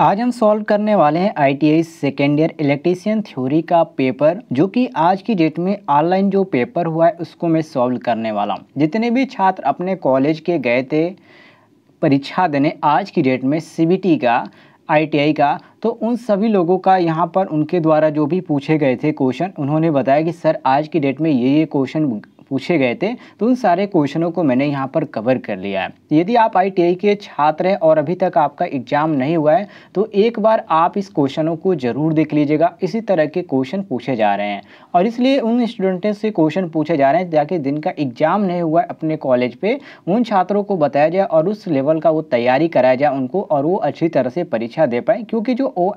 आज हम सॉल्व करने वाले हैं I T I second year electrician theory का पेपर जो कि आज की डेट में ऑनलाइन जो पेपर हुआ है उसको मैं सॉल्व करने वाला हूँ जितने भी छात्र अपने कॉलेज के गए थे परीक्षा देने आज की डेट में सी का आईटीआई का तो उन सभी लोगों का यहाँ पर उनके द्वारा जो भी पूछे गए थे क्वेश्चन उन्होंने बताया कि सर आज की डेट में ये ये क्वेश्चन पूछे गए थे तो उन सारे क्वेश्चनों को मैंने यहाँ पर कवर कर लिया है यदि आप आई के छात्र हैं और अभी तक आपका एग्जाम नहीं हुआ है तो एक बार आप इस क्वेश्चनों को ज़रूर देख लीजिएगा इसी तरह के क्वेश्चन पूछे जा रहे हैं और इसलिए उन स्टूडेंटों से क्वेश्चन पूछे जा रहे हैं ताकि जिनका एग्जाम नहीं हुआ है अपने कॉलेज पर उन छात्रों को बताया जाए और उस लेवल का वो तैयारी कराया जाए उनको और वो अच्छी तरह से परीक्षा दे पाए क्योंकि जो ओ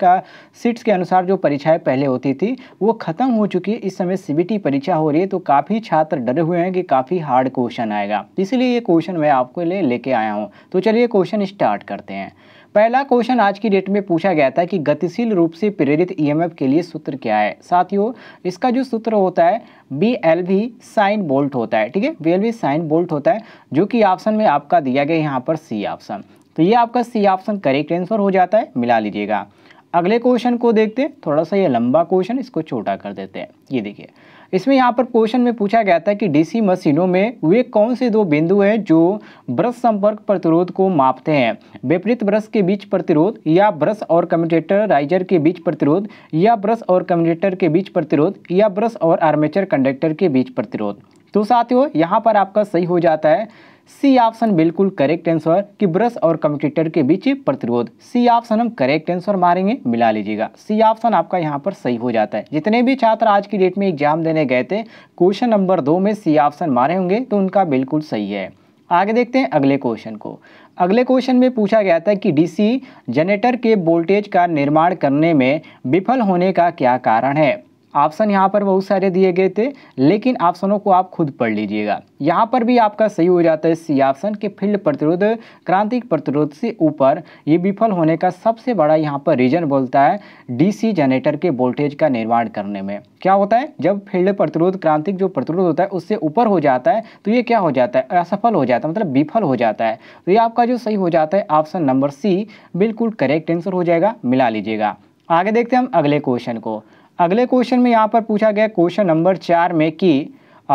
का सीट्स के अनुसार जो परीक्षाएँ पहले होती थी वो ख़त्म हो चुकी है इस समय सी परीक्षा हो रही है तो काफ़ी छात्र छात्र डरे हुए हैं कि काफ़ी हार्ड क्वेश्चन आएगा इसलिए ये क्वेश्चन मैं आपके लिए लेके आया हूँ तो चलिए क्वेश्चन स्टार्ट करते हैं पहला क्वेश्चन आज की डेट में पूछा गया था कि गतिशील रूप से प्रेरित ईएमएफ e के लिए सूत्र क्या है साथियों इसका जो सूत्र होता है B L V sine volt होता है ठीक है B L V sine volt होता है जो कि ऑप्शन में आपका दिया गया यहाँ पर सी ऑप्शन तो ये आपका सी ऑप्शन करेक्ट आंसर हो जाता है मिला लीजिएगा अगले क्वेश्चन को देखते हैं थोड़ा सा ये लंबा क्वेश्चन इसको छोटा कर देते हैं ये देखिए इसमें यहाँ पर क्वेश्चन में पूछा गया था कि डीसी मशीनों में वे कौन से दो बिंदु हैं जो ब्रश संपर्क प्रतिरोध को मापते हैं विपरीत ब्रश के बीच प्रतिरोध या ब्रश और कम्यूटेटर राइजर के बीच प्रतिरोध या ब्रश और कम्यूटेटर के बीच प्रतिरोध या ब्रश और आर्मेचर कंडक्टर के बीच प्रतिरोध तो साथियों यहाँ पर आपका सही हो जाता है सी ऑप्शन बिल्कुल करेक्ट आंसर कि ब्रश और कंप्यूटर के बीच प्रतिरोध सी ऑप्शन हम करेक्ट आंसर मारेंगे मिला लीजिएगा सी ऑप्शन आपका यहाँ पर सही हो जाता है जितने भी छात्र आज की डेट में एग्जाम देने गए थे क्वेश्चन नंबर दो में सी ऑप्शन मारे होंगे तो उनका बिल्कुल सही है आगे देखते हैं अगले क्वेश्चन को अगले क्वेश्चन में पूछा गया था कि डीसी जनरेटर के वोल्टेज का निर्माण करने में विफल होने का क्या कारण है ऑप्शन यहाँ पर बहुत सारे दिए गए थे लेकिन ऑप्शनों को आप खुद पढ़ लीजिएगा यहाँ पर भी आपका सही हो जाता है सी ऑप्शन के फील्ड प्रतिरोध क्रांतिक प्रतिरोध से ऊपर ये विफल होने का सबसे बड़ा यहाँ पर रीजन बोलता है डीसी जनरेटर के वोल्टेज का निर्माण करने में क्या होता है जब फील्ड प्रतिरोध क्रांतिक जो प्रतिरोध होता है उससे ऊपर हो जाता है तो ये क्या हो जाता है असफल हो जाता है मतलब विफल हो जाता है तो ये आपका जो सही हो जाता है ऑप्शन नंबर सी बिल्कुल करेक्ट आंसर हो जाएगा मिला लीजिएगा आगे देखते हैं हम अगले क्वेश्चन को अगले क्वेश्चन में यहाँ पर पूछा गया क्वेश्चन नंबर चार में कि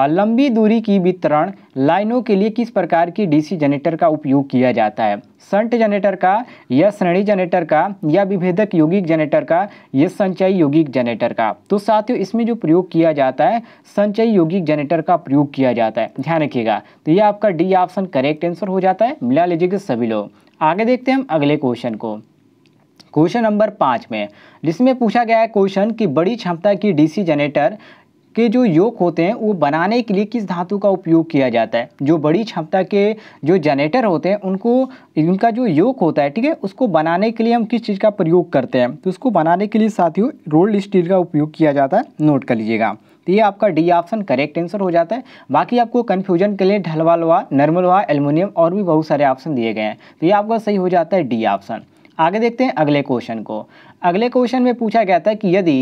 लंबी दूरी की वितरण लाइनों के लिए किस प्रकार की डीसी जनरेटर का उपयोग किया जाता है संट जनरेटर का या श्रेणी जनरेटर का या विभेदक यौगिक जनरेटर का या संचयी यौगिक जनरेटर का तो साथियों इसमें जो प्रयोग किया जाता है संचयी यौगिक जनरेटर का प्रयोग किया जाता है ध्यान रखिएगा तो ये आपका डी ऑप्शन करेक्ट आंसर हो जाता है मिला लीजिएगा सभी लोग आगे देखते हैं हम अगले क्वेश्चन को क्वेश्चन नंबर पाँच में जिसमें पूछा गया है क्वेश्चन कि बड़ी क्षमता की डीसी जनरेटर के जो योग होते हैं वो बनाने के लिए किस धातु का उपयोग किया जाता है जो बड़ी क्षमता के जो जनरेटर होते हैं उनको उनका जो योग होता है ठीक है उसको बनाने के लिए हम किस चीज़ का प्रयोग करते हैं तो उसको बनाने के लिए साथियों रोल्ड स्टील का उपयोग किया जाता है नोट कर लीजिएगा तो ये आपका डी ऑप्शन करेक्ट आंसर हो जाता है बाकी आपको कन्फ्यूजन के लिए ढलवा लोहा नर्मल लोहा एलमिनियम और भी बहुत सारे ऑप्शन दिए गए हैं तो ये आपका सही हो जाता है डी ऑप्शन आगे देखते हैं अगले क्वेश्चन को अगले क्वेश्चन में पूछा गया था कि यदि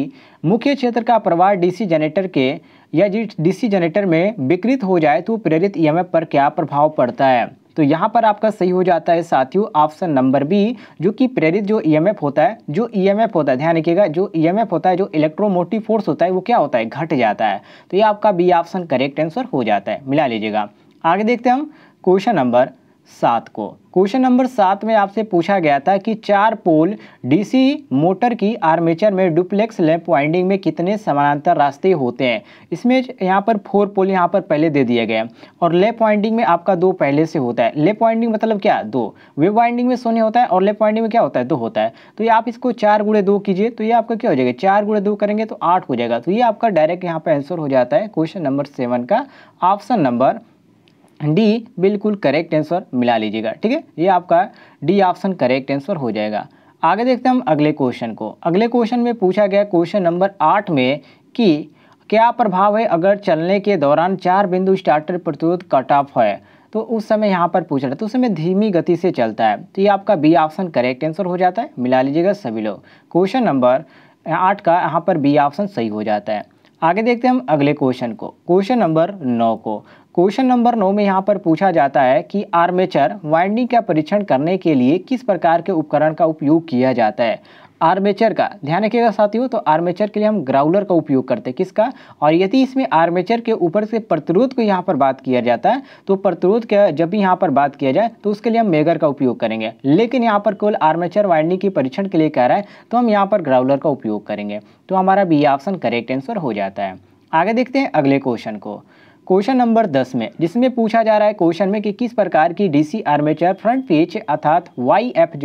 मुख्य क्षेत्र का प्रवाह डीसी जनरेटर के या डीसी जनरेटर में विकृत हो जाए तो प्रेरित ई e पर क्या प्रभाव पड़ता है तो यहाँ पर आपका सही हो जाता है साथियों ऑप्शन नंबर बी जो कि प्रेरित जो ईएमएफ e होता है जो ईएमएफ e होता है ध्यान रखिएगा जो ईएमएफ होता है जो इलेक्ट्रोमोटिव फोर्स होता है वो क्या होता है घट जाता है तो ये आपका बी ऑप्शन करेक्ट आंसर हो जाता है मिला लीजिएगा आगे देखते हैं हम क्वेश्चन नंबर सात को क्वेश्चन नंबर सात में आपसे पूछा गया था कि चार पोल डीसी मोटर की आर्मेचर में डुप्लेक्स लैंप वाइंडिंग में कितने समानांतर रास्ते होते हैं इसमें यहाँ पर फोर पोल यहाँ पर पहले दे दिए गए और लैप वाइंडिंग में आपका दो पहले से होता है लेप वाइंडिंग मतलब क्या दो वेब वाइंडिंग में सोने होता है और लैप वाइंडिंग में क्या होता है दो होता है तो ये आप इसको चार गुड़े दो कीजिए तो ये आपका क्या हो जाएगा चार गुड़े दो करेंगे तो आठ हो जाएगा तो ये आपका डायरेक्ट यहाँ पर आंसर हो जाता है क्वेश्चन नंबर सेवन का ऑप्शन नंबर डी बिल्कुल करेक्ट आंसर मिला लीजिएगा ठीक है ये आपका डी ऑप्शन करेक्ट आंसर हो जाएगा आगे देखते हैं हम अगले क्वेश्चन को अगले क्वेश्चन में पूछा गया क्वेश्चन नंबर आठ में कि क्या प्रभाव है अगर चलने के दौरान चार बिंदु स्टार्टर प्रतिरोध कट ऑफ है तो उस समय यहाँ पर पूछ रहा है तो उस समय धीमी गति से चलता है तो ये आपका बी ऑप्शन करेक्ट आंसर हो जाता है मिला लीजिएगा सभी लोग क्वेश्चन नंबर आठ का यहाँ पर बी ऑप्शन सही हो जाता है आगे देखते हैं हम अगले क्वेश्चन को क्वेश्चन नंबर नौ को क्वेश्चन नंबर नौ में यहाँ पर पूछा जाता है कि आर्मेचर वाइंडिंग का परीक्षण करने के लिए किस प्रकार के उपकरण का उपयोग किया जाता है आर्मेचर का ध्यान रखिएगा साथियों तो आर्मेचर के लिए हम ग्राउलर का उपयोग करते हैं किसका और यदि इसमें आर्मेचर के ऊपर से प्रतिरोध को यहाँ पर बात किया जाता है तो प्रतिरोध का जब भी यहाँ पर बात किया जाए तो उसके लिए हम मेगर का उपयोग करेंगे लेकिन यहाँ पर केवल आर्मेचर वाइंडिंग के परीक्षण के लिए कह रहा है तो हम यहाँ पर ग्राउलर का उपयोग करेंगे तो हमारा बी ऑप्शन करेक्ट आंसर हो जाता है आगे देखते हैं अगले क्वेश्चन को क्वेश्चन नंबर दस में जिसमें पूछा जा रहा है क्वेश्चन में कि किस प्रकार की डीसी आर्मेचर फ्रंट पिच अर्थात वाई एफ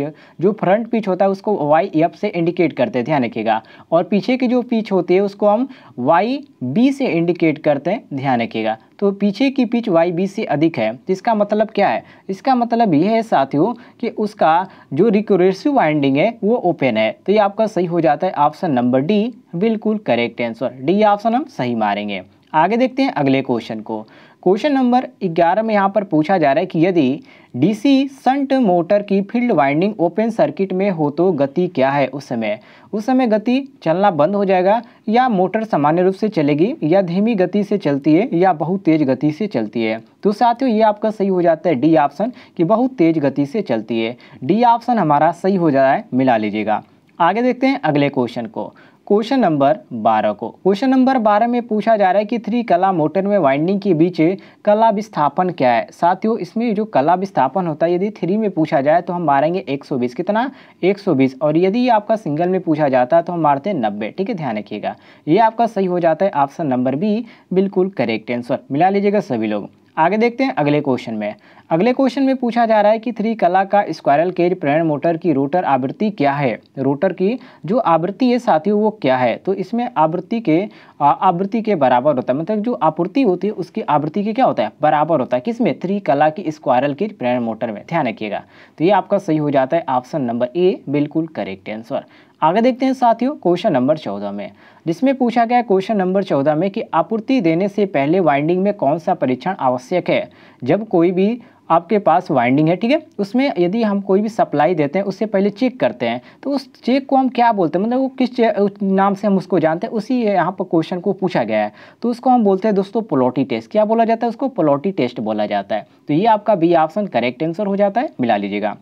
जो फ्रंट पिच होता है उसको वाई एफ से इंडिकेट करते हैं ध्यान रखिएगा और पीछे की जो पिच होती है उसको हम वाई बी से इंडिकेट करते हैं ध्यान रखिएगा तो पीछे की पिच वाई बी से अधिक है इसका मतलब क्या है इसका मतलब यह है साथियों कि उसका जो रिकोरेसिव वाइंडिंग है वो ओपन है तो ये आपका सही हो जाता है ऑप्शन नंबर डी बिल्कुल करेक्ट आंसर डी ऑप्शन हम सही मारेंगे आगे देखते हैं अगले क्वेश्चन को क्वेश्चन नंबर 11 में यहाँ पर पूछा जा रहा है कि यदि डीसी संट मोटर की फील्ड वाइंडिंग ओपन सर्किट में हो तो गति क्या है उस समय उस समय गति चलना बंद हो जाएगा या मोटर सामान्य रूप से चलेगी या धीमी गति से चलती है या बहुत तेज गति से चलती है तो साथियों ये आपका सही हो जाता है डी ऑप्शन कि बहुत तेज गति से चलती है डी ऑप्शन हमारा सही हो जाए मिला लीजिएगा आगे देखते हैं अगले क्वेश्चन को क्वेश्चन नंबर 12 को क्वेश्चन नंबर 12 में पूछा जा रहा है कि थ्री कला मोटर में वाइंडिंग के बीच कला विस्थापन क्या है साथियों इसमें जो कला विस्थापन होता है यदि थ्री में पूछा जाए तो हम मारेंगे 120 कितना 120 और यदि आपका सिंगल में पूछा जाता है तो हम मारते हैं नब्बे ठीक है ध्यान रखिएगा ये आपका सही हो जाता है ऑप्शन नंबर बी बिल्कुल करेक्ट आंसर मिला लीजिएगा सभी लोग आगे देखते हैं अगले क्वेश्चन में अगले क्वेश्चन में पूछा जा रहा है कि थ्री कला का स्क्वायरल केज प्रेरण मोटर की रोटर आवृत्ति क्या है रोटर की जो आवृत्ति है साथियों वो क्या है तो इसमें आवृत्ति के आवृत्ति के बराबर होता है मतलब जो आपूर्ति होती है उसकी आवृत्ति के क्या होता है बराबर होता है किसमें थ्री कला की स्क्वायरल केज प्रेरण मोटर में ध्यान रखिएगा तो ये आपका सही हो जाता है ऑप्शन नंबर ए बिल्कुल करेक्ट आंसर आगे देखते हैं साथियों क्वेश्चन नंबर चौदह में जिसमें पूछा गया क्वेश्चन नंबर चौदह में कि आपूर्ति देने से पहले वाइंडिंग में कौन सा परीक्षण आवश्यक है जब कोई भी आपके पास वाइंडिंग है ठीक है उसमें यदि हम कोई भी सप्लाई देते हैं उससे पहले चेक करते हैं तो उस चेक को हम क्या बोलते हैं मतलब वो किस नाम से हम उसको जानते हैं उसी यहाँ पर क्वेश्चन को पूछा गया है तो उसको हम बोलते हैं दोस्तों पोलोटी टेस्ट क्या बोला जाता है उसको पोलोटी टेस्ट बोला जाता है तो ये आपका बी ऑप्शन करेक्ट आंसर हो जाता है मिला लीजिएगा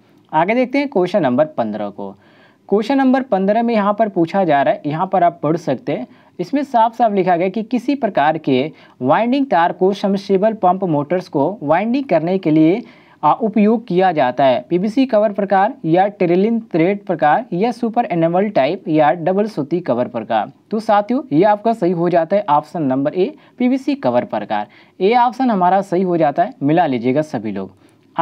आगे देखते हैं क्वेश्चन नंबर पंद्रह को क्वेश्चन नंबर पंद्रह में यहाँ पर पूछा जा रहा है यहाँ पर आप पढ़ सकते हैं इसमें साफ साफ लिखा गया कि किसी प्रकार के वाइंडिंग तार को समसेबल पंप मोटर्स को वाइंडिंग करने के लिए उपयोग किया जाता है पीबीसी कवर प्रकार या ट्रेलिन थ्रेड प्रकार या सुपर एनिमल टाइप या डबल सूती कवर प्रकार तो साथियों ये आपका सही हो जाता है option number A PBC cover प्रकार ए ऑप्शन हमारा सही हो जाता है मिला लीजिएगा सभी लोग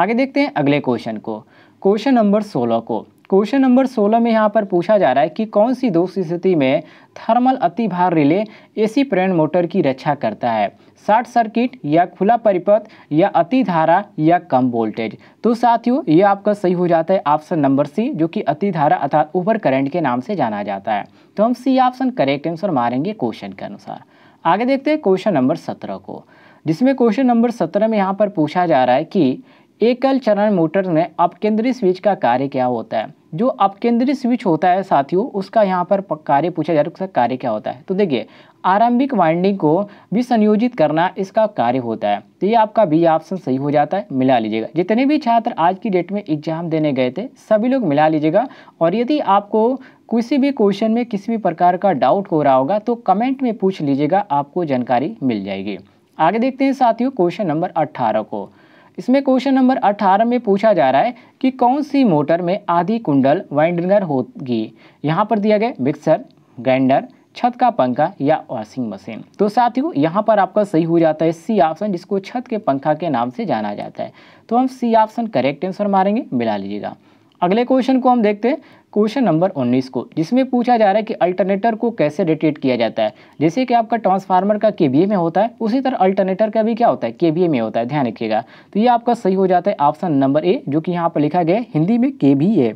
आगे देखते हैं अगले क्वेश्चन को क्वेश्चन नंबर सोलह को क्वेश्चन नंबर 16 में यहाँ पर पूछा जा रहा है कि कौन सी दो स्थिति में थर्मल अतिभार रिले एसी प्रेरण मोटर की रक्षा करता है शॉर्ट सर्किट या खुला परिपथ या अतिधारा या कम वोल्टेज तो साथियों ये आपका सही हो जाता है ऑप्शन नंबर सी जो कि अतिधारा अर्थात ओवर करंट के नाम से जाना जाता है तो हम सी ऑप्शन करेक्ट आंसर मारेंगे क्वेश्चन के अनुसार आगे देखते हैं क्वेश्चन नंबर सत्रह को जिसमें क्वेश्चन नंबर सत्रह में यहाँ पर पूछा जा रहा है कि एकल चरण मोटर में अपकेंद्रीय स्विच का कार्य क्या होता है जो अपकेंद्रीय स्विच होता है साथियों उसका यहाँ पर कार्य पूछा जा रहा है उसका कार्य क्या होता है तो देखिए आरंभिक वाइंडिंग को भी संयोजित करना इसका कार्य होता है तो ये आपका बी ऑप्शन सही हो जाता है मिला लीजिएगा जितने भी छात्र आज की डेट में एग्जाम देने गए थे सभी लोग मिला लीजिएगा और यदि आपको किसी भी क्वेश्चन में किसी भी प्रकार का डाउट हो रहा होगा तो कमेंट में पूछ लीजिएगा आपको जानकारी मिल जाएगी आगे देखते हैं साथियों क्वेश्चन नंबर अट्ठारह को इसमें क्वेश्चन नंबर 18 में पूछा जा रहा है कि कौन सी मोटर में आधी कुंडल वाइंडिंगर होगी यहाँ पर दिया गया मिक्सर ग्राइंडर छत का पंखा या वॉशिंग मशीन तो साथियों यहाँ पर आपका सही हो जाता है सी ऑप्शन जिसको छत के पंखा के नाम से जाना जाता है तो हम सी ऑप्शन करेक्ट आंसर मारेंगे मिला लीजिएगा अगले क्वेश्चन को हम देखते हैं क्वेश्चन नंबर 19 को जिसमें पूछा जा रहा है कि अल्टरनेटर को कैसे रेटेट किया जाता है जैसे कि आपका ट्रांसफार्मर का के में होता है उसी तरह अल्टरनेटर का भी क्या होता है के में होता है ध्यान रखिएगा तो ये आपका सही हो जाता है ऑप्शन नंबर ए जो कि यहाँ पर लिखा गया है हिंदी में के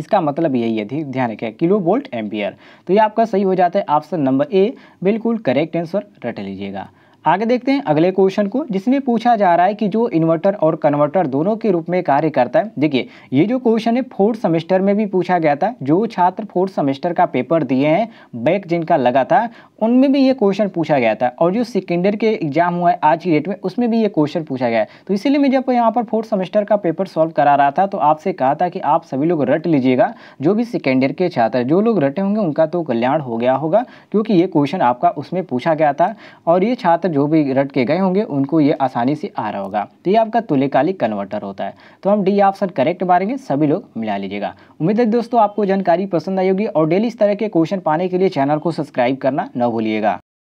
इसका मतलब यही है ध्यान रखिए किलो वोल्ट एम्पियर तो ये आपका सही हो जाता है ऑप्शन नंबर ए बिल्कुल करेक्ट आंसर रट लीजिएगा आगे देखते हैं अगले क्वेश्चन को जिसमें पूछा जा रहा है कि जो इन्वर्टर और कन्वर्टर दोनों के रूप में कार्य करता है देखिए ये जो क्वेश्चन है फोर्थ सेमेस्टर में भी पूछा गया था जो छात्र फोर्थ सेमेस्टर का पेपर दिए हैं बैक जिनका लगा था उनमें भी ये क्वेश्चन पूछा गया था और जो सेकेंडर के एग्जाम हुआ है आज की डेट में उसमें भी ये क्वेश्चन पूछा गया है तो इसीलिए मैं जब यहाँ पर फोर्थ सेमेस्टर का पेपर सॉल्व करा रहा था तो आपसे कहा था कि आप सभी लोग रट लीजिएगा जो भी सेकेंडर के छात्र जो लोग रटे होंगे उनका तो कल्याण हो गया होगा क्योंकि ये क्वेश्चन आपका उसमें पूछा गया था और ये छात्र जो भी रट के गए होंगे उनको ये आसानी से आ रहा होगा तो ये आपका तुल्यकालिक कन्वर्टर होता है तो हम डी ऑप्शन करेक्ट मारेंगे सभी लोग मिला लीजिएगा उम्मीद है दोस्तों आपको जानकारी पसंद आई होगी और डेली इस तरह के क्वेश्चन पाने के लिए चैनल को सब्सक्राइब करना न भूलिएगा